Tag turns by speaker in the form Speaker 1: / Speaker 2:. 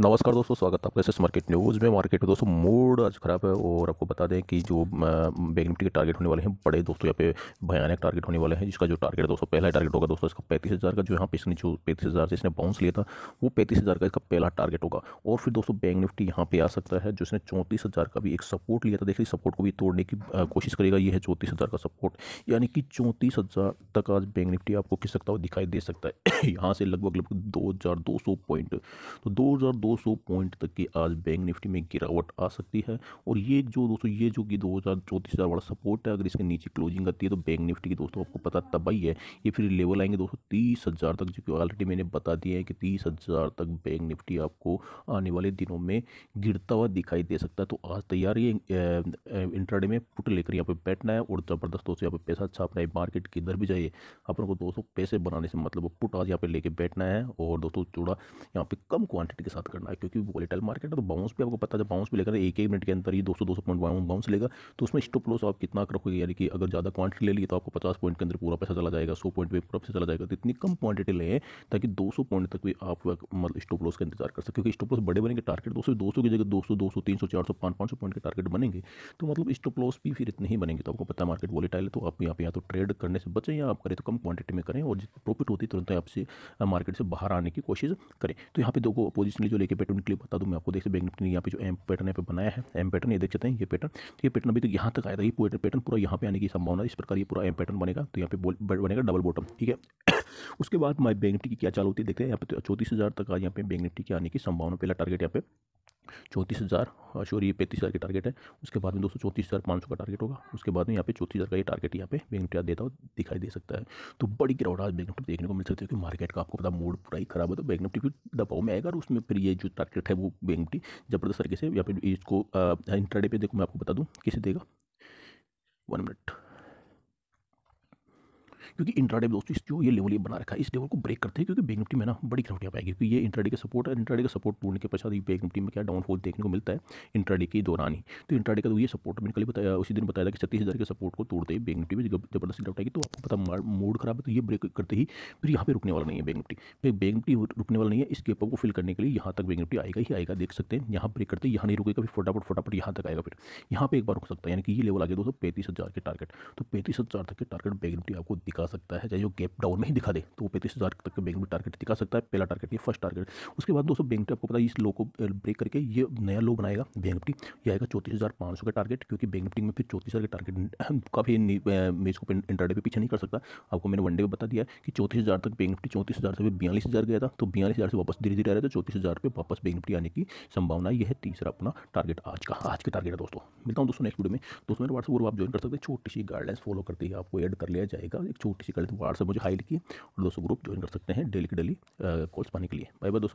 Speaker 1: नमस्कार दोस्तों स्वागत है आपका एस मार्केट न्यूज़ में मार्केट में दोस्तों मूड आज ख़राब है और आपको बता दें कि जो बैंक निफ्टी के टारगेट होने वाले हैं बड़े दोस्तों यहाँ पे भयानक टारगेट होने वाले हैं जिसका जो टारगेट दोस्तों पहला टारगेट होगा दोस्तों इसका पैंतीस हज़ार का जो यहाँ पे इसने जो पैंतीस हज़ार से इसने बाउंस लिया था वो पैंतीस हज़ार का इसका पहला टारगेट होगा और फिर दोस्तों बैंक निफ्टी यहाँ पर आ सकता है जिसने चौंतीस हज़ार का भी एक सपोर्ट लिया था देखिए सपोर्ट को भी तोड़ने की कोशिश करेगा ये है चौंतीस हज़ार का सपोर्ट यानी कि चौंतीस हज़ार तक आज बैंक निफ्टी आपको सकता है दिखाई दे सकता है यहाँ से लगभग लगभग दो हज़ार दो सौ पॉइंट तो दो हज़ार 200 पॉइंट तक की आज बैंक निफ्टी में गिरावट आ सकती है और ये जो दोस्तों ये जो कि दो हज़ार चौंतीस हज़ार वाला सपोर्ट है अगर इसके नीचे क्लोजिंग आती है तो बैंक निफ्टी की दोस्तों आपको पता तबाही है ये फिर लेवल आएंगे दोस्तों तीस हज़ार तक जो कि ऑलरेडी मैंने बता दिया है कि तीस हज़ार तक बैंक निफ्टी आपको आने वाले दिनों में गिरता हुआ दिखाई दे सकता है तो आज तैयारी इंटरडे में पुट लेकर यहाँ पर बैठना है और ज़बरदस्त दोस्तों यहाँ पर पैसा छापना है मार्केट किधर भी जाइए लोगों को दोस्तों पैसे बनाने से मतलब पुट आज यहाँ पर लेके बैठना है और दोस्तों थोड़ा यहाँ पे कम क्वांटिटी के साथ करना है क्योंकि वॉलेटल मार्केट है तो बाउंस भी आपको पता है बाउंस भी लेकर एक ही मिनट के अंदर ही दो सौ दो सौ पॉइंट बाउंस लेगा तो उसमें स्टॉप लॉस आप कितना रखोगे यानी कि अगर ज़्यादा क्वांटिटी ले ली तो आपको पचास पॉइंट के अंदर पूरा पैसा चला जाएगा सौ पॉइंट पर पूरा पैसा चला जाएगा तो इतनी कम क्वांटिटी लें ताकि दो सौ पॉइंट तक भी आप मतलब स्टॉप लॉस का इंतजार कर सकते क्योंकि स्टॉप लॉस बड़े बनेंगे टारगेट दो सौ दो सौ की जगह दो सौ दो सौ तीन सौ चार सौ पाँच पाँच सौ पॉइंट के टारगेट बनेंगे तो मतलब स्टॉप लॉस भी फिर इतने ही बनेंगे तो आपको पता है मार्केट वॉलेटाइल है तो आप यहाँ पर या तो ट्रेड करने से बचें या आप करें तो कम क्वांटिटी में करें और जितनी प्रॉफिट होती है तुरंत आपसे मार्केट से बाहर आने की कोशिश करें तो यहाँ पे दो अपोजिशनली जो लेके पैटर्न के लिए बता दूँ मैं आपको देख बैंक निफ्टी ने यहाँ पे जो एम पैटर्न यहाँ पे बनाया है एम पैटर्न ये देख सकते हैं ये पैटर्न ये पैटर्न अभी तक तो यहाँ तक आया था ये पैटर्न पूरा यहाँ पे आने की संभावना इस प्रकार ये पूरा एम पैटर्न बनेगा तो यहाँ पे बनेगा डबल बॉटम ठीक है उसके बाद माई बैंक निफ्टी की क्या चाल होती है देखते हैं यहाँ पे तो चौतीस हज़ार तक आज यहाँ पे बैंक निफ्टी के आने की संभावना पहला टारगेट यहाँ पे चौंतीस हज़ार शोरी पैंतीस हज़ार की टारगेट है उसके बाद में दोस्तों चौंतीस हज़ार पाँच सौ का टारगेट होगा उसके बाद में यहाँ पे चौंतीस हज़ार का ये टारगेट यहाँ पे बैंक निफ्टी देता हुआ दिखाई दे सकता है तो बड़ी गिरावट आज बैंक निफ्टी देखने को मिल सकती है क्योंकि मार्केट का आपको पता मूड पूरा ही खराब है तो बैंक निफ्टी भी दबाव में आएगा और उसमें फिर ये जो टारगेट है वो बैंक निफ्टी जबरदस्त तरीके से यहाँ पे इसको इंटरडे पर देखो मैं आपको बता दूँ किसे देगा वन मिनट क्योंकि इंट्राडे दोस्तों इस जो ये लेवल ये बना रखा है इस लेवल को ब्रेक करते हैं क्योंकि बैंक निफ्टी में ना बड़ी गिरावटियाँ पाएगी क्योंकि ये इंट्राडे का सपोर्ट है इंट्राडे का सपोर्ट टूटने के पश्चात बैंक निफ्टी में क्या डाउनफॉल देखने को मिलता है इंट्राडे के दौरान ही तो इंट्राडे का तो ये सपोर्ट मैंने कल बताया उसी दिन बताया था कि छत्तीस हज़ार के सपोर्ट को तोड़ते ही बैंक निफ्टी में जबरदस्त गिरावट आएगी तो आपको पता मूड खराब है तो ये ब्रेक करते ही फिर यहाँ पर रुकने वाला नहीं है बैंक निफ्टी फिर बैंक निफ्टी रुकने वाला नहीं है इस गेप को फिल करने के लिए यहाँ तक बैंक निफ्टी आएगा ही आएगा देख सकते हैं यहाँ ब्रेक करते यहाँ नहीं रुकेगा फिर फटाफट फटाफट यहाँ तक आएगा फिर यहाँ पर एक बार रुक सकता है यानी कि ये लेवल आ गया दोस्तों पैंतीस हज़ार के टारगेट तो पैंतीस हज़ार तक के टारगेट बैंक निफ्टी आपको दिखा दिखा सकता है चाहे वो गैप डाउन में ही दिखा दे तो वो पैंतीस हज़ार तक बैंक में टारगेट दिखा सकता है पहला टारगेट ये फर्स्ट टारगेट उसके बाद दोस्तों बैंक आपको पता है इस लो को ब्रेक करके ये नया लो बनाएगा बैंक निफ्टी ये आएगा चौतीस का टारगेट क्योंकि बैंक निफ्टी में फिर चौतीस हज़ार का टारगेट काफ़ी मैं इसको इंटरडे पर पीछे नहीं कर सकता आपको मैंने वनडे में बता दिया कि चौतीस तक बैंक निफ्टी चौतीस से भी बयालीस गया था तो बयालीस से वापस धीरे धीरे आ रहा था तो चौतीस हज़ार वापस बैंक निफ्टी आने की संभावना यह है तीसरा अपना टारगेट आज का आज के टारगेट है दोस्तों मिलता हूँ दोस्तों नेक्स्ट वीडियो में दोस्तों मेरे व्हाट्सअप ग्रुप आप ज्वाइन कर सकते हैं छोटी सी गाइडलाइंस फॉलो करते ही आपको ऐड कर लिया जाएगा एक छोटी किसी कारण से मुझे हाई लिखिए और दोस्तों ग्रुप ज्वाइन कर सकते हैं डेली की डेली कॉल्स पाने के लिए बाय बाय दोस्तों